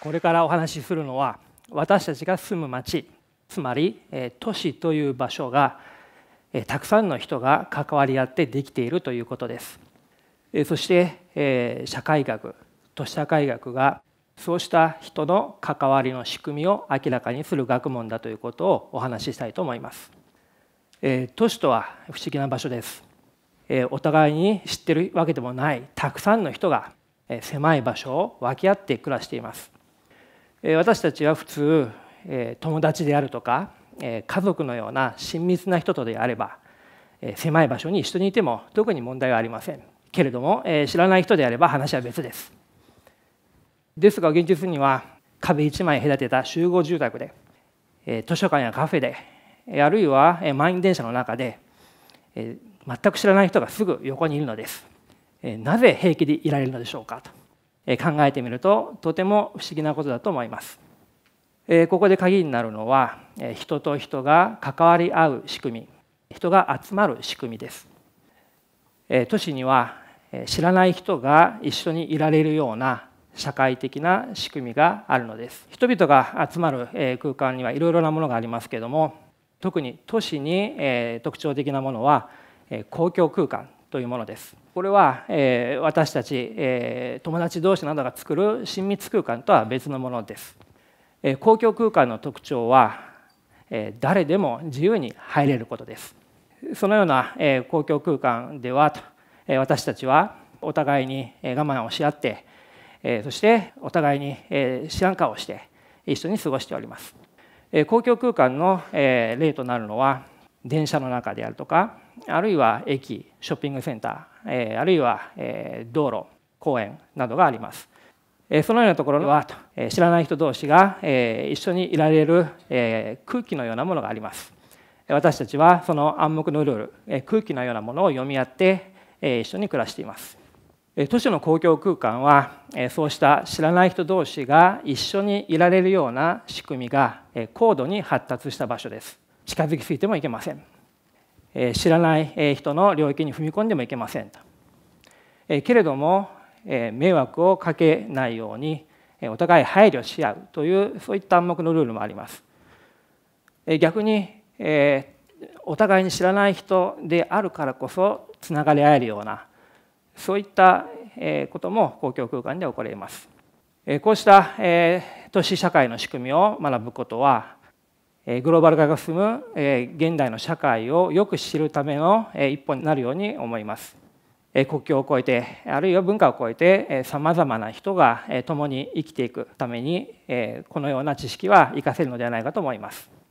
これからお話しするのは私たちが住む町つまり都市という場所がたくさんの人が関わり合ってできているということですそして社会学都市社会学がそうした人の関わりの仕組みを明らかにする学問だということをお話ししたいと思います都市とは不思議な場所ですお互いに知ってるわけでもないたくさんの人が狭い場所を分け合って暮らしています私たちは普通友達であるとか家族のような親密な人とであれば狭い場所に一緒にいても特に問題はありませんけれども知らない人であれば話は別ですですが現実には壁一枚隔てた集合住宅で図書館やカフェであるいは満員電車の中で全く知らない人がすぐ横にいるのですなぜ平気でいられるのでしょうかと考えてみるととても不思議なことだと思います。ここで鍵になるのは人と人が関わり合う仕組み人が集まる仕組みです。都市には知らない人が一緒にいられるような社会的な仕組みがあるのです人々が集まる空間にはいろいろなものがありますけれども特に都市に特徴的なものは公共空間というものです。これは、えー、私たち、えー、友達同士などが作る親密空間とは別のものです。えー、公共空間の特徴は、えー、誰でも自由に入れることです。そのような、えー、公共空間ではと、えー、私たちはお互いに我慢をし合って、えー、そしてお互いに、えー、知らん顔をして一緒に過ごしております。えー、公共空間の、えー、例となるのは電車の中であるとかあるいは駅ショッピングセンター、えあるいは、え道路公園などがあります。えそのようなところはと、え知らない人同士が、え一緒にいられる、え空気のようなものがあります。私たちはその暗黙のルール、え空気のようなものを読み合って、え一緒に暮らしています。都市の公共空間はそうした知らない人同士が一緒にいられるような仕組みが高度に発達した場所です近づきすぎてもいけません知らない人の領域に踏み込んでもいけませんけれども迷惑をかけないようにお互い配慮し合うというそういった暗黙のルールもあります逆にお互いに知らない人であるからこそつながり合えるようなそういったことも公共空間で起こりますこうした都市社会の仕組みを学ぶことはグローバル化が進む現代の社会をよく知るための一歩になるように思います。国境を越えてあるいは文化を越えてさまざまな人が共に生きていくためにこのような知識は活かせるのではないかと思います。